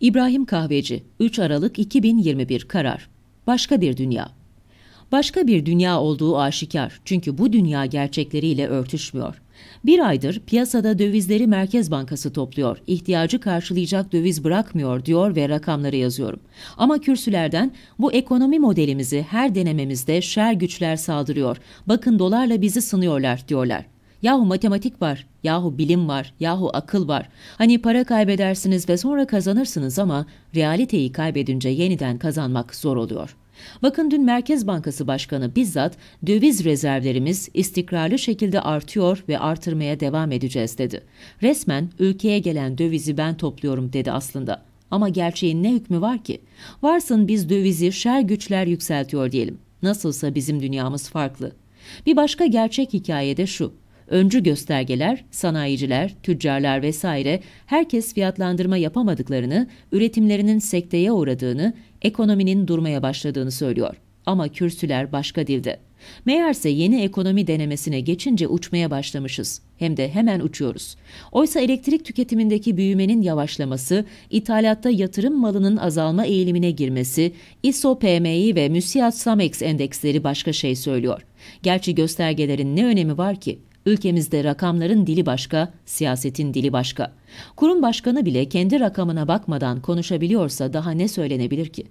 İbrahim Kahveci 3 Aralık 2021 karar. Başka bir dünya. Başka bir dünya olduğu aşikar çünkü bu dünya gerçekleriyle örtüşmüyor. Bir aydır piyasada dövizleri Merkez Bankası topluyor, ihtiyacı karşılayacak döviz bırakmıyor diyor ve rakamları yazıyorum. Ama kürsülerden bu ekonomi modelimizi her denememizde şer güçler saldırıyor, bakın dolarla bizi sınıyorlar diyorlar. Yahu matematik var, yahu bilim var, yahu akıl var. Hani para kaybedersiniz ve sonra kazanırsınız ama realiteyi kaybedince yeniden kazanmak zor oluyor. Bakın dün Merkez Bankası Başkanı bizzat döviz rezervlerimiz istikrarlı şekilde artıyor ve artırmaya devam edeceğiz dedi. Resmen ülkeye gelen dövizi ben topluyorum dedi aslında. Ama gerçeğin ne hükmü var ki? Varsın biz dövizi şer güçler yükseltiyor diyelim. Nasılsa bizim dünyamız farklı. Bir başka gerçek hikayede şu. Öncü göstergeler, sanayiciler, tüccarlar vesaire herkes fiyatlandırma yapamadıklarını, üretimlerinin sekteye uğradığını, ekonominin durmaya başladığını söylüyor. Ama kürsüler başka dilde. Meğerse yeni ekonomi denemesine geçince uçmaya başlamışız. Hem de hemen uçuyoruz. Oysa elektrik tüketimindeki büyümenin yavaşlaması, ithalatta yatırım malının azalma eğilimine girmesi, ISO PMI ve MÜSİAD SAMEX endeksleri başka şey söylüyor. Gerçi göstergelerin ne önemi var ki? Ülkemizde rakamların dili başka, siyasetin dili başka. Kurum başkanı bile kendi rakamına bakmadan konuşabiliyorsa daha ne söylenebilir ki?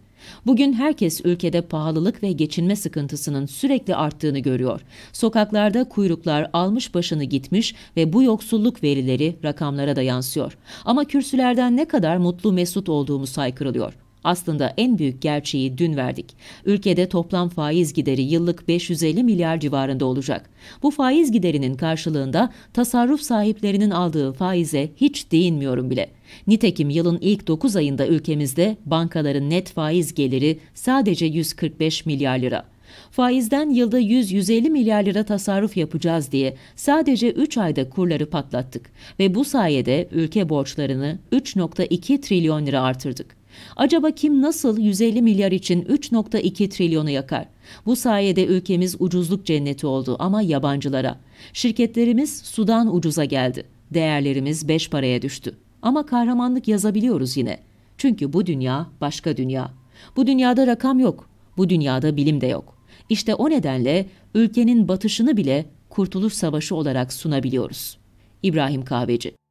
Bugün herkes ülkede pahalılık ve geçinme sıkıntısının sürekli arttığını görüyor. Sokaklarda kuyruklar almış başını gitmiş ve bu yoksulluk verileri rakamlara da yansıyor. Ama kürsülerden ne kadar mutlu mesut olduğumuz haykırılıyor. Aslında en büyük gerçeği dün verdik. Ülkede toplam faiz gideri yıllık 550 milyar civarında olacak. Bu faiz giderinin karşılığında tasarruf sahiplerinin aldığı faize hiç değinmiyorum bile. Nitekim yılın ilk 9 ayında ülkemizde bankaların net faiz geliri sadece 145 milyar lira. Faizden yılda 100-150 milyar lira tasarruf yapacağız diye sadece 3 ayda kurları patlattık ve bu sayede ülke borçlarını 3.2 trilyon lira artırdık. Acaba kim nasıl 150 milyar için 3.2 trilyonu yakar? Bu sayede ülkemiz ucuzluk cenneti oldu ama yabancılara. Şirketlerimiz sudan ucuza geldi. Değerlerimiz beş paraya düştü. Ama kahramanlık yazabiliyoruz yine. Çünkü bu dünya başka dünya. Bu dünyada rakam yok. Bu dünyada bilim de yok. İşte o nedenle ülkenin batışını bile Kurtuluş Savaşı olarak sunabiliyoruz. İbrahim Kahveci